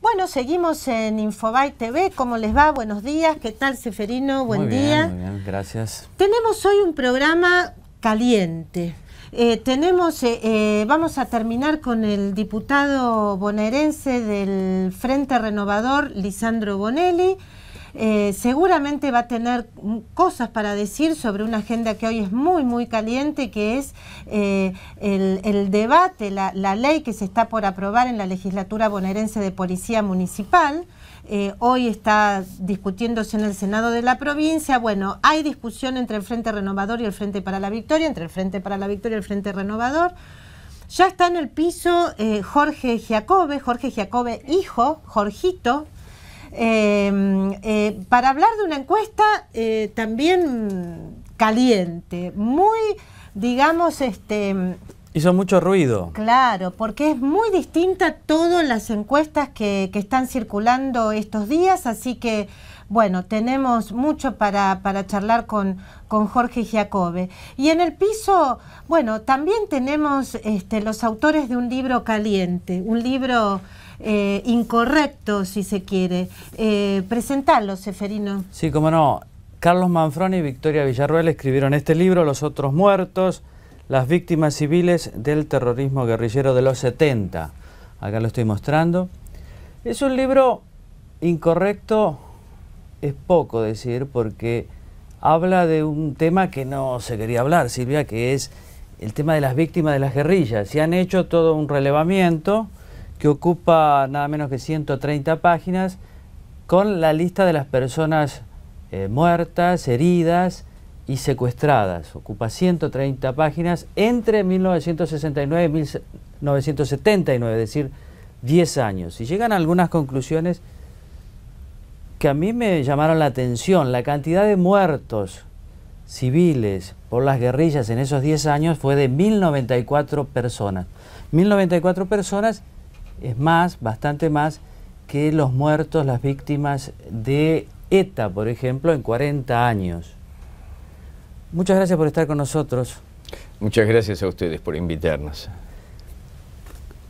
Bueno, seguimos en Infobay TV. ¿Cómo les va? Buenos días. ¿Qué tal, Seferino? Buen día. Muy bien, gracias. Tenemos hoy un programa caliente. Eh, tenemos, eh, eh, vamos a terminar con el diputado bonaerense del Frente Renovador, Lisandro Bonelli. Eh, seguramente va a tener cosas para decir sobre una agenda que hoy es muy, muy caliente, que es eh, el, debate, la, ley que se está por aprobar en la legislatura bonaerense de policía municipal. Eh, hoy está discutiéndose en el Senado de la provincia. Bueno, hay discusión entre el Frente Renovador y el Frente para la Victoria, entre el Frente para la Victoria y el Frente Renovador. Ya está en el piso Jorge Giacobbe, Jorge Giacobbe hijo, Jorgito, Em, eh, para hablar de una encuesta eh, también caliente, muy, digamos, este... Hizo mucho ruido. Claro, porque es muy distinta a todas las encuestas que, están circulando estos días, así que, bueno, tenemos mucho para, para charlar con, con Jorge Giacobbe. Y en el piso, bueno, también tenemos este, los autores de un libro caliente, un libro eh, incorrecto, si se quiere. Eh, Seferino. Sí, como no. Carlos Manfroni y Victoria Villarruel escribieron este libro, Los otros muertos, las víctimas civiles del terrorismo guerrillero de los 70. Acá lo estoy mostrando. Es un libro incorrecto, es poco decir, porque habla de un tema que no se quería hablar, Silvia, que es el tema de las víctimas de las guerrillas. Se han hecho todo un relevamiento que ocupa nada menos que 130 páginas, con la lista de las personas eh, muertas, heridas y secuestradas. Ocupa 130 páginas entre 1969 y 1979, es decir, 10 años. Y llegan algunas conclusiones que a mí me llamaron la atención. La cantidad de muertos civiles por las guerrillas en esos 10 años fue de 1094 personas. 1094 personas es más, bastante más que los muertos, las víctimas de ETA, por ejemplo, en 40 años. Muchas gracias por estar con nosotros. Muchas gracias a ustedes por invitarnos.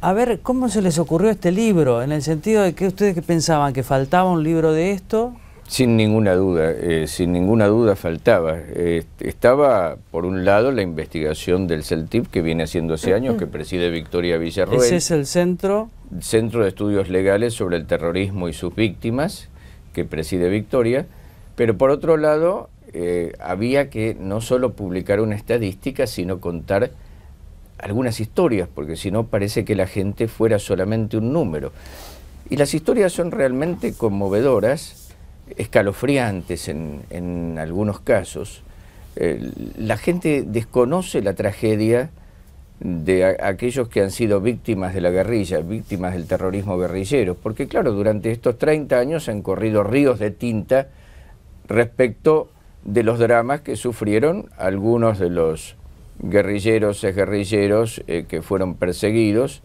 A ver, ¿cómo se les ocurrió este libro? En el sentido de que ustedes pensaban que faltaba un libro de esto. Sin ninguna duda, eh, sin ninguna duda faltaba. estaba, por un lado, la investigación del CELTIP que viene haciendo hace años, que preside Victoria Villarroel. Ese es el centro Centro de Estudios Legales sobre el Terrorismo y sus Víctimas, que preside Victoria, pero por otro lado eh, había que no solo publicar una estadística, sino contar algunas historias, porque si no parece que la gente fuera solamente un número. Y las historias son realmente conmovedoras, escalofriantes en, algunos casos. Eh, la gente desconoce la tragedia de aquellos que han sido víctimas de la guerrilla, víctimas del terrorismo guerrillero, porque claro, durante estos 30 años han corrido ríos de tinta respecto de los dramas que sufrieron algunos de los guerrilleros, guerrilleros eh, que fueron perseguidos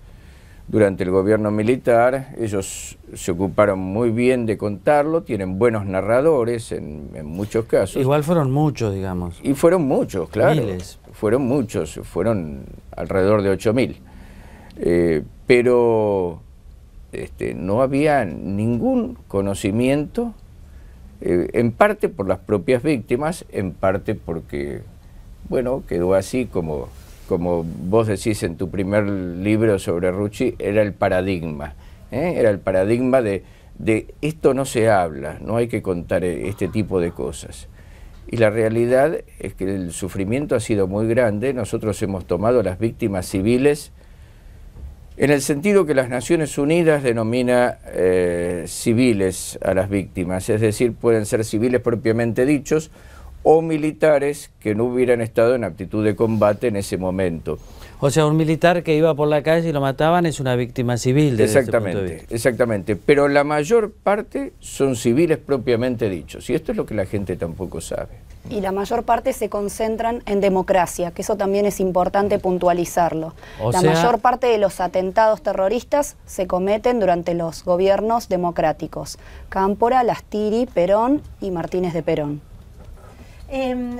durante el gobierno militar. Ellos se ocuparon muy bien de contarlo, tienen buenos narradores en, en muchos casos. Igual fueron muchos, digamos. Y fueron muchos, claro. Miles fueron muchos, fueron alrededor de 8.000. Eh, pero este, no había ningún conocimiento, eh, en parte por las propias víctimas, en parte porque, bueno, quedó así como, como vos decís en tu primer libro sobre Rucci, era el paradigma, ¿eh? era el paradigma de, de esto no se habla, no hay que contar este tipo de cosas. Y la realidad es que el sufrimiento ha sido muy grande. Nosotros hemos tomado a las víctimas civiles en el sentido que las Naciones Unidas denomina eh, civiles a las víctimas, es decir, pueden ser civiles propiamente dichos o militares que no hubieran estado en aptitud de combate en ese momento. O sea, un militar que iba por la calle y lo mataban es una víctima civil. de exactamente, punto exactamente. Pero la mayor parte son civiles propiamente dichos. Y esto es lo que la gente tampoco sabe. Y la mayor parte se concentran en democracia, que eso también es importante puntualizarlo. la mayor parte de los atentados terroristas se cometen durante los gobiernos democráticos. Cámpora, Lastiri, Perón y Martínez de Perón. Em,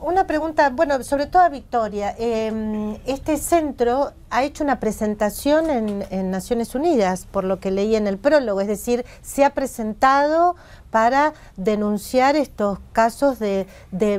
una pregunta, bueno, sobre todo a Victoria. Em, este centro ha hecho una presentación en, Naciones Unidas, por lo que leí en el prólogo, es decir, se ha presentado para denunciar estos casos de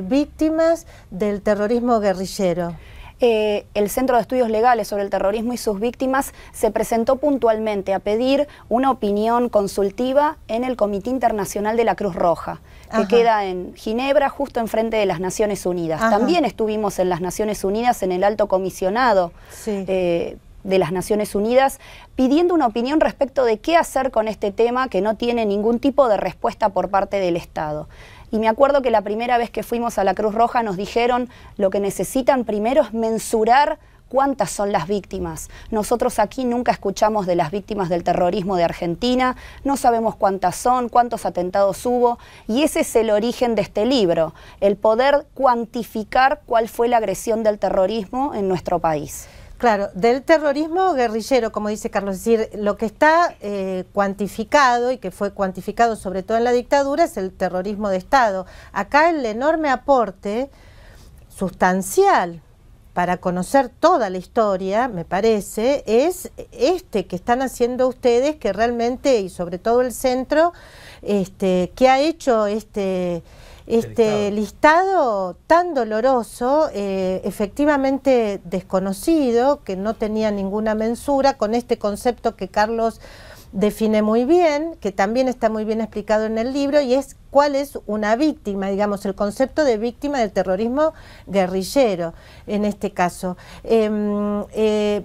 víctimas del terrorismo guerrillero. Eh, el Centro de Estudios Legales sobre el Terrorismo y sus Víctimas se presentó puntualmente a pedir una opinión consultiva en el Comité Internacional de la Cruz Roja, que queda en Ginebra, justo enfrente de las Naciones Unidas. También estuvimos en las Naciones Unidas en el Alto Comisionado. Eh, de las Naciones Unidas pidiendo una opinión respecto de qué hacer con este tema que no tiene ningún tipo de respuesta por parte del Estado. Y me acuerdo que la primera vez que fuimos a la Cruz Roja nos dijeron lo que necesitan primero es mensurar cuántas son las víctimas. Nosotros aquí nunca escuchamos de las víctimas del terrorismo de Argentina, no sabemos cuántas son, cuántos atentados hubo, y ese es el origen de este libro, el poder cuantificar cuál fue la agresión del terrorismo en nuestro país. Claro, del terrorismo guerrillero, como dice Carlos, es decir, lo que está eh, cuantificado y que fue cuantificado sobre todo en la dictadura es el terrorismo de Estado. Acá el enorme aporte sustancial para conocer toda la historia, me parece, es este que están haciendo ustedes, que realmente, y sobre todo el centro, este, que ha hecho este este listado. tan doloroso, eh, efectivamente desconocido, que no tenía ninguna mensura, con este concepto que Carlos define muy bien, que también está muy bien explicado en el libro, y es cuál es una víctima, digamos, el concepto de víctima del terrorismo guerrillero, en este caso. Em, eh,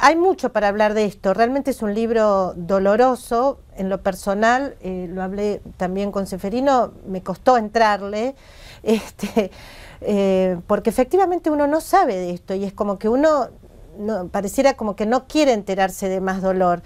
hay mucho para hablar de esto. Realmente es un libro doloroso. En lo personal, eh, lo hablé también con Seferino, me costó entrarle, este, eh, porque efectivamente uno no sabe de esto y es como que uno pareciera como que no quiere enterarse de más dolor.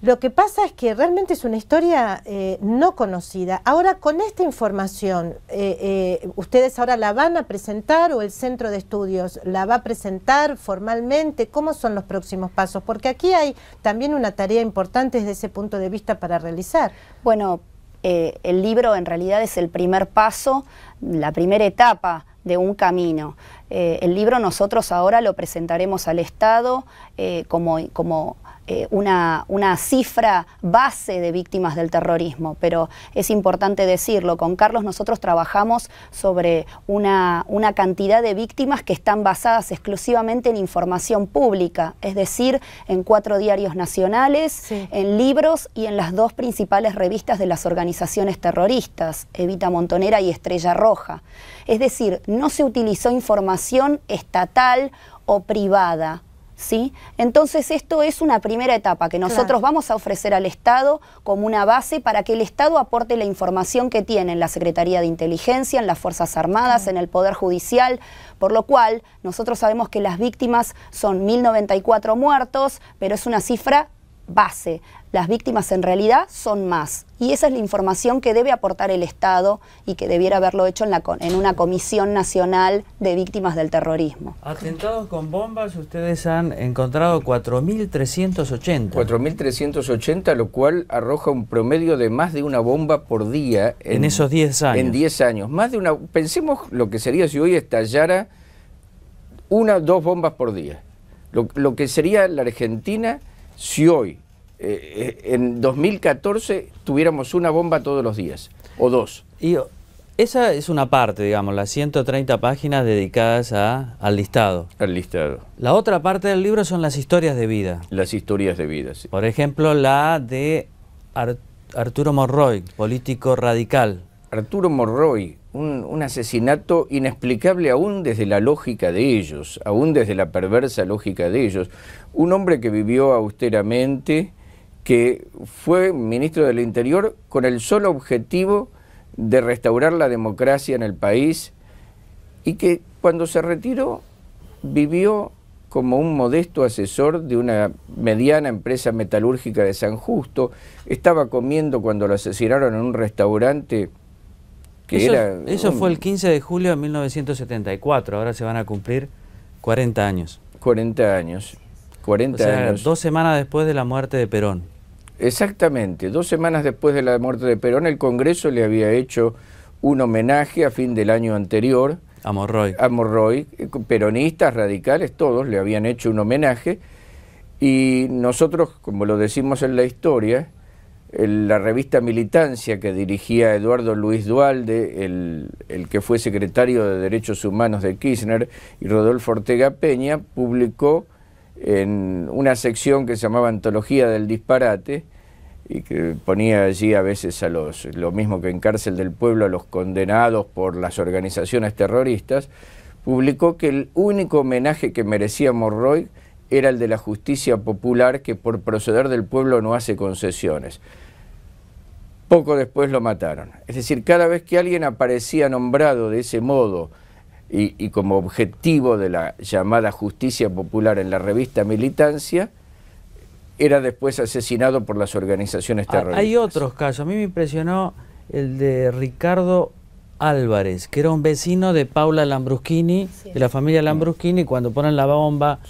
Lo que pasa es que realmente es una historia eh, no conocida. Ahora, con esta información, eh, eh, ¿ustedes ahora la van a presentar o el centro de estudios la va a presentar formalmente? ¿Cómo son los próximos pasos? Porque aquí hay también una tarea importante desde ese punto de vista para realizar. Bueno, el libro en realidad es el primer paso, la primera etapa de un camino. el libro nosotros ahora lo presentaremos al Estado como... como eh, una, cifra base de víctimas del terrorismo, pero es importante decirlo, con Carlos nosotros trabajamos sobre una, cantidad de víctimas que están basadas exclusivamente en información pública, es decir, en cuatro diarios nacionales, en libros y en las dos principales revistas de las organizaciones terroristas, Evita Montonera y Estrella Roja. Es decir, no se utilizó información estatal o privada ¿sí? Entonces esto es una primera etapa que nosotros vamos a ofrecer al Estado como una base para que el Estado aporte la información que tiene en la Secretaría de Inteligencia, en las Fuerzas Armadas, en el Poder Judicial, por lo cual nosotros sabemos que las víctimas son 1.094 muertos, pero es una cifra base. Las víctimas en realidad son más. Y esa es la información que debe aportar el Estado y que debiera haberlo hecho en, la, en una Comisión Nacional de Víctimas del Terrorismo. Atentados con bombas, ustedes han encontrado 4.380. 4.380, lo cual arroja un promedio de más de una bomba por día. En, esos 10 años. En 10 años. Más de una, pensemos lo que sería si hoy estallara una o dos bombas por día. lo que sería la Argentina si hoy, eh, eh, en 2014, tuviéramos una bomba todos los días, o dos. Y esa es una parte, digamos, las 130 páginas dedicadas al listado. Al listado. La otra parte del libro son las historias de vida. Las historias de vida, sí. Por ejemplo, la de Arturo Morroy, político radical. Arturo Morroy, un, asesinato inexplicable aún desde la lógica de ellos, aún desde la perversa lógica de ellos. Un hombre que vivió austeramente, que fue ministro del Interior con el solo objetivo de restaurar la democracia en el país y que cuando se retiró vivió como un modesto asesor de una mediana empresa metalúrgica de San Justo, estaba comiendo cuando lo asesinaron en un restaurante eso, fue el 15 de julio de 1974, ahora se van a cumplir 40 años. 40 años, 40 años. Dos semanas después de la muerte de Perón. Exactamente, dos semanas después de la muerte de Perón, el Congreso le había hecho un homenaje a fin del año anterior. A Morroy. A Morroy, eh, peronistas, radicales, todos le habían hecho un homenaje. Y nosotros, como lo decimos en la historia, la revista Militancia que dirigía Eduardo Luis Dualde, el, que fue secretario de Derechos Humanos de Kirchner, y Rodolfo Ortega Peña, publicó en una sección que se llamaba Antología del Disparate, y que ponía allí a veces a los, lo mismo que en cárcel del pueblo, a los condenados por las organizaciones terroristas, publicó que el único homenaje que merecía Morroy era el de la justicia popular que por proceder del pueblo no hace concesiones. Poco después lo mataron. Es decir, cada vez que alguien aparecía nombrado de ese modo y, como objetivo de la llamada justicia popular en la revista Militancia, era después asesinado por las organizaciones ah, terroristas. Hay otros casos. A mí me impresionó el de Ricardo Álvarez, que era un vecino de Paula Lambruschini, de la familia mm. Lambruschini, cuando ponen la bomba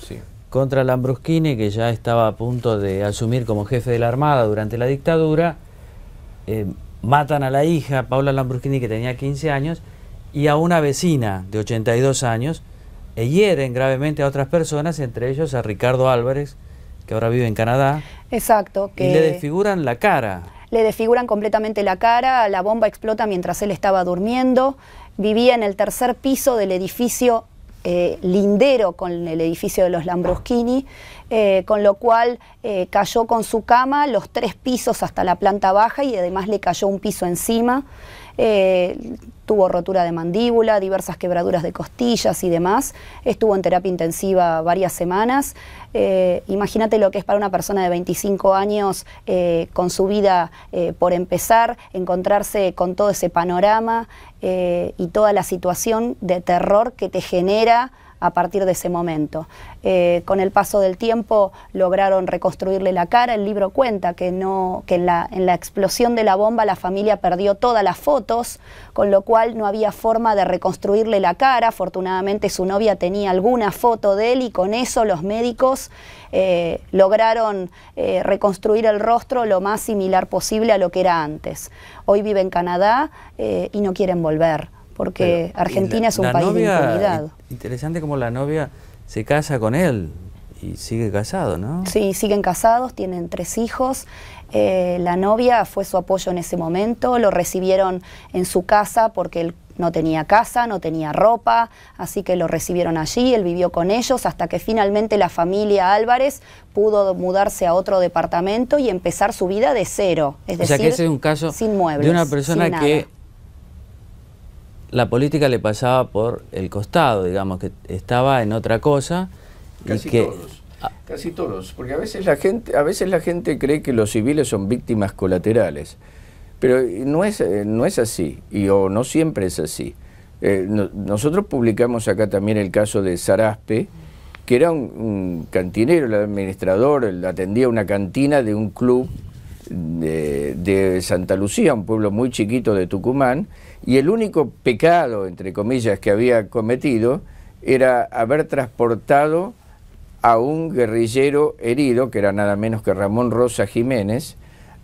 contra Lambruschini, que ya estaba a punto de asumir como jefe de la Armada durante la dictadura. Eh, matan a la hija, Paula Lambruschini, que tenía 15 años, y a una vecina de 82 años, e hieren gravemente a otras personas, entre ellos a Ricardo Álvarez, que ahora vive en Canadá. Exacto. Que... Y le desfiguran la cara le desfiguran completamente la cara, la bomba explota mientras él estaba durmiendo, vivía en el tercer piso del edificio eh, lindero con el edificio de los Lambruschini, eh, con lo cual eh, cayó con su cama los tres pisos hasta la planta baja y además le cayó un piso encima. Eh, tuvo rotura de mandíbula, diversas quebraduras de costillas y demás. Estuvo en terapia intensiva varias semanas. Eh, imagínate lo que es para una persona de 25 años eh, con su vida por empezar, encontrarse con todo ese panorama y toda la situación de terror que te genera a partir de ese momento. Eh, con el paso del tiempo lograron reconstruirle la cara. El libro cuenta que, no, que en, la, explosión de la bomba la familia perdió todas las fotos, con lo cual no había forma de reconstruirle la cara. Afortunadamente su novia tenía alguna foto de él y con eso los médicos eh, lograron eh, reconstruir el rostro lo más similar posible a lo que era antes. Hoy vive en Canadá y no quieren volver porque Argentina es un país de impunidad. Eh, interesante como la novia se casa con él y sigue casado, ¿no? Sí, siguen casados, tienen tres hijos. Eh, la novia fue su apoyo en ese momento, lo recibieron en su casa porque él no tenía casa, no tenía ropa, así que lo recibieron allí, él vivió con ellos hasta que finalmente la familia Álvarez pudo mudarse a otro departamento y empezar su vida de cero. Es o sea que ese es un caso sin muebles, de una persona que la política le pasaba por el costado, digamos, que estaba en otra cosa. Casi que, todos. casi todos, porque a veces la gente, a veces la gente cree que los civiles son víctimas colaterales, pero eh, no es, eh, no es así, y o no siempre es así. Eh, nosotros publicamos acá también el caso de Saraspe, que era un, cantinero, el administrador, atendía una cantina de un club de, de Santa Lucía, un pueblo muy chiquito de Tucumán, y el único pecado, entre comillas, que había cometido era haber transportado a un guerrillero herido, que era nada menos que Ramón Rosa Jiménez,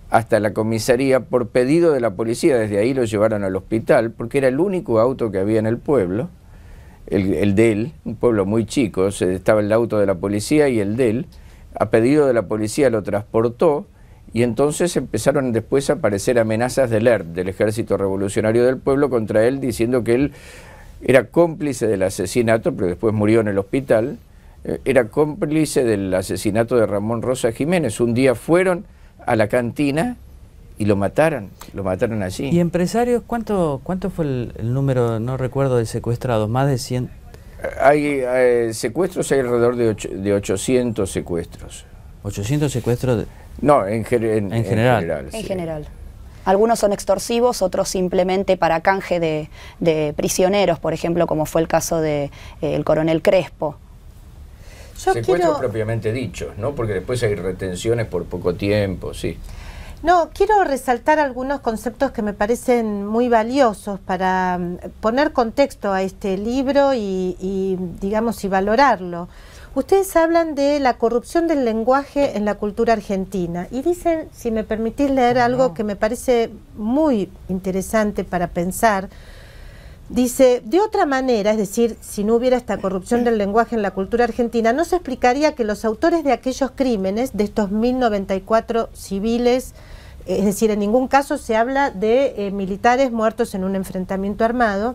hasta la comisaría por pedido de la policía. Desde ahí lo llevaron al hospital porque era el único auto que había en el pueblo, el, el de un pueblo muy chico, estaba el auto de la policía y el DEL, a pedido de la policía lo transportó y entonces empezaron después a aparecer amenazas del ERP, del Ejército Revolucionario del Pueblo, contra él, diciendo que él era cómplice del asesinato, pero después murió en el hospital, eh, era cómplice del asesinato de Ramón Rosa Jiménez. Un día fueron a la cantina y lo mataron, lo mataron allí. ¿Y empresarios? ¿Cuánto, cuánto fue el, número, no recuerdo, de secuestrados? ¿Más de 100? Hay eh, secuestros, hay alrededor de, de 800 secuestros. ¿800 secuestros? De... No, en, general. En general, Algunos son extorsivos, otros simplemente para canje de, prisioneros, por ejemplo, como fue el caso del de, eh, el coronel Crespo. Yo propiamente dicho, ¿no? Porque después hay retenciones por poco tiempo, sí. No, quiero resaltar algunos conceptos que me parecen muy valiosos para mm, poner contexto a este libro y, y digamos, y valorarlo. Ustedes hablan de la corrupción del lenguaje en la cultura argentina y dicen, si me permitís leer algo que me parece muy interesante para pensar, dice, de otra manera, es decir, si no hubiera esta corrupción del lenguaje en la cultura argentina, no se explicaría que los autores de aquellos crímenes, de estos 1094 civiles, es decir, en ningún caso se habla de eh, militares muertos en un enfrentamiento armado,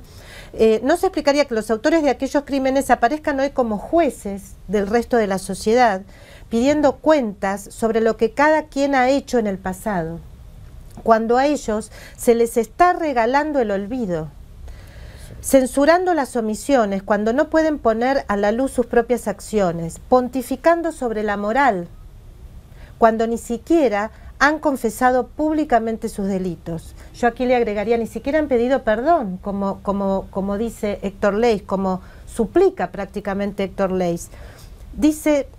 eh, no se explicaría que los autores de aquellos crímenes aparezcan hoy como jueces del resto de la sociedad, pidiendo cuentas sobre lo que cada quien ha hecho en el pasado, cuando a ellos se les está regalando el olvido, censurando las omisiones cuando no pueden poner a la luz sus propias acciones, pontificando sobre la moral, cuando ni siquiera han confesado públicamente sus delitos. Yo aquí le agregaría, ni siquiera han pedido perdón, como, como, como dice Héctor Leis, como suplica prácticamente Héctor Leis. Dice,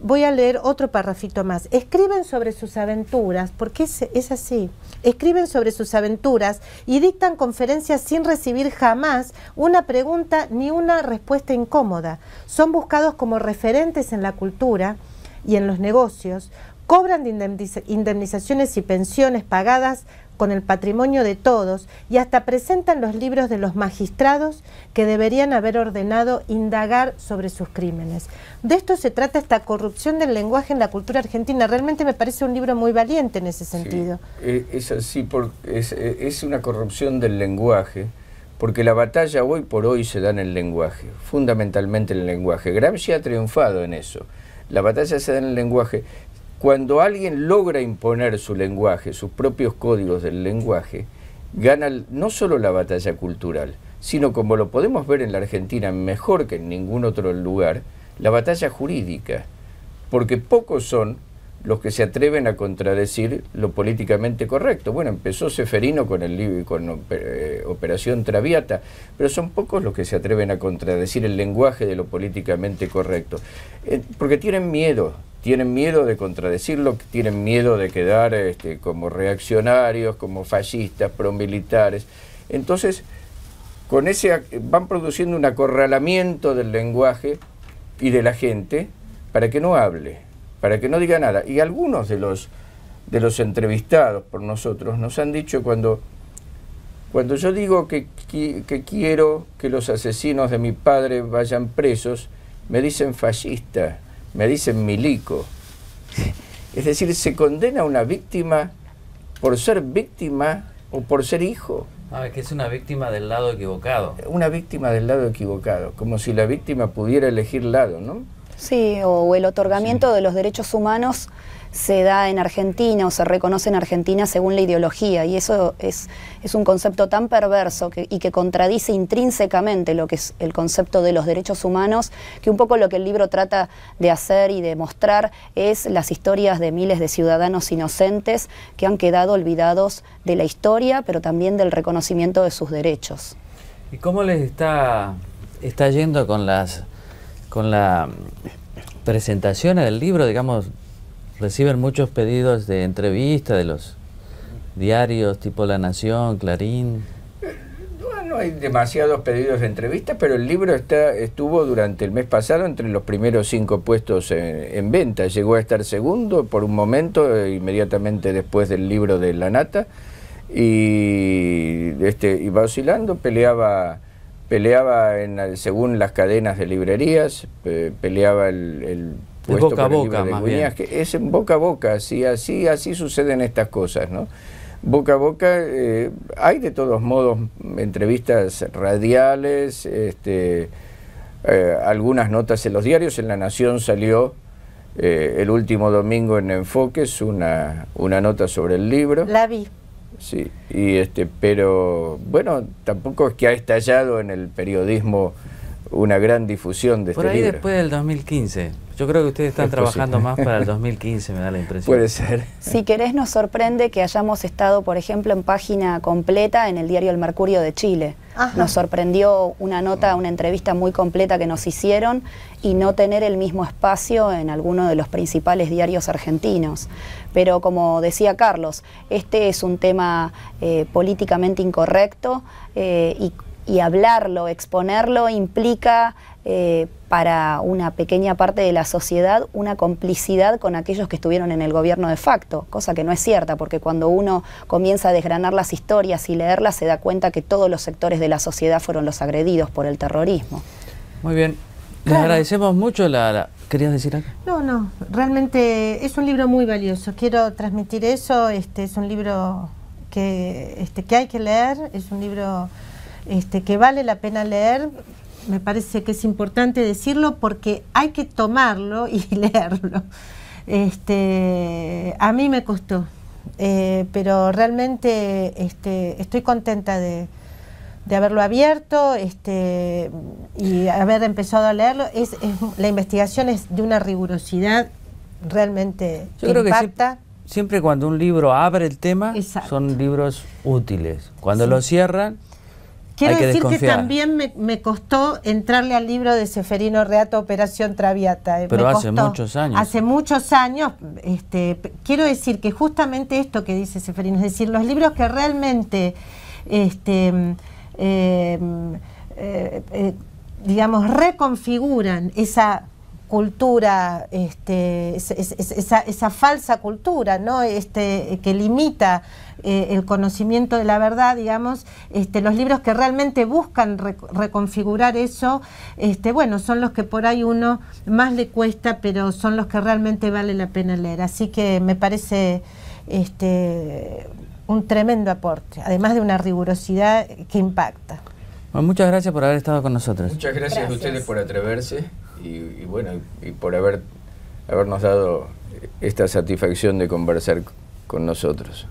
voy a leer otro parrafito más, escriben sobre sus aventuras, porque es así, escriben sobre sus aventuras y dictan conferencias sin recibir jamás una pregunta ni una respuesta incómoda. Son buscados como referentes en la cultura y en los negocios, cobran indemnizaciones y pensiones pagadas con el patrimonio de todos y hasta presentan los libros de los magistrados que deberían haber ordenado indagar sobre sus crímenes. De esto se trata esta corrupción del lenguaje en la cultura argentina. Realmente me parece un libro muy valiente en ese sentido. Eh, es así, eh, es una corrupción del lenguaje, porque la batalla hoy por hoy se da en el lenguaje, fundamentalmente en el lenguaje. Gramsci ha triunfado en eso. La batalla se da en el lenguaje, cuando alguien logra imponer su lenguaje, sus propios códigos del lenguaje, gana no solo la batalla cultural, sino como lo podemos ver en la Argentina mejor que en ningún otro lugar, la batalla jurídica, porque pocos son los que se atreven a contradecir lo políticamente correcto. Bueno, empezó Seferino con el con eh, Operación Traviata, pero son pocos los que se atreven a contradecir el lenguaje de lo políticamente correcto, eh, porque tienen miedo, tienen miedo de contradecirlo, tienen miedo de quedar este, como reaccionarios, como fascistas, promilitares. Entonces, con ese van produciendo un acorralamiento del lenguaje y de la gente para que no hable, para que no diga nada. Y algunos de los, de los entrevistados por nosotros nos han dicho cuando, cuando yo digo que, que quiero que los asesinos de mi padre vayan presos, me dicen fascista me dicen milico. Es decir, se condena a una víctima por ser víctima o por ser hijo. Ah, es que es una víctima del lado equivocado. Una víctima del lado equivocado, como si la víctima pudiera elegir lado, ¿no? Sí, o el otorgamiento de los derechos humanos se da en Argentina o se reconoce en Argentina según la ideología y eso es, es un concepto tan perverso que, y que contradice intrínsecamente lo que es el concepto de los derechos humanos, que un poco lo que el libro trata de hacer y de mostrar es las historias de miles de ciudadanos inocentes que han quedado olvidados de la historia, pero también del reconocimiento de sus derechos. ¿Y cómo les está, está yendo con las con la presentación del libro, digamos, reciben muchos pedidos de entrevista de los diarios tipo La Nación, Clarín. No, hay demasiados pedidos de entrevistas, pero el libro está, estuvo durante el mes pasado entre los primeros cinco puestos en, venta. Llegó a estar segundo por un momento, eh, inmediatamente después del libro de La Nata, y, este, y va oscilando, peleaba peleaba en, según las cadenas de librerías, peleaba el, el puesto boca boca, de más bien. es en boca a boca, así, así, así suceden estas cosas, ¿no? Boca a boca, eh, hay de todos modos entrevistas radiales, este, eh, algunas notas en los diarios, en La Nación salió eh, el último domingo en Enfoques una, una nota sobre el libro. La vi. Sí, y este, pero bueno, tampoco es que ha estallado en el periodismo una gran difusión de Por este libro. Por ahí después del 2015. Yo creo que ustedes están trabajando más para el 2015, me da la impresión. Puede ser. Si querés, nos sorprende que hayamos estado, por ejemplo, en página completa en el diario El Mercurio de Chile. Nos sorprendió una nota, una entrevista muy completa que nos hicieron y no tener el mismo espacio en alguno de los principales diarios argentinos. Pero como decía Carlos, este es un tema eh, políticamente incorrecto eh, y y hablarlo, exponerlo implica eh, para una pequeña parte de la sociedad una complicidad con aquellos que estuvieron en el gobierno de facto, cosa que no es cierta, porque cuando uno comienza a desgranar las historias y leerlas se da cuenta que todos los sectores de la sociedad fueron los agredidos por el terrorismo. Muy bien, les agradecemos mucho la, la... ¿Querías decir algo? No, no, realmente es un libro muy valioso, quiero transmitir eso, este es un libro que, este, que hay que leer, es un libro... Este, que vale la pena leer, me parece que es importante decirlo porque hay que tomarlo y leerlo. Este, a mí me costó, eh, pero realmente este, estoy contenta de, haberlo abierto este, y haber empezado a leerlo. Es, la investigación es de una rigurosidad realmente Yo creo impacta. Que siempre, cuando un libro abre el tema, son libros útiles. Cuando lo cierran Quiero decir que también me, costó entrarle al libro de Seferino Reato, Operación Traviata. Eh, Pero hace muchos años. Hace muchos años. Este, quiero decir que justamente esto que dice Seferino, es decir, los libros que realmente, este, mm, eh, mm, eh, digamos, reconfiguran esa cultura, este, esa, falsa cultura ¿no? este, que limita eh, el conocimiento de la verdad, digamos, este, los libros que realmente buscan reconfigurar eso, este, bueno, son los que por ahí uno más le cuesta, pero son los que realmente vale la pena leer. Así que me parece este, un tremendo aporte, además de una rigurosidad que impacta. muchas gracias por haber estado con nosotros. Muchas gracias. a ustedes por atreverse y, bueno, y, por haber, habernos dado esta satisfacción de conversar con nosotros.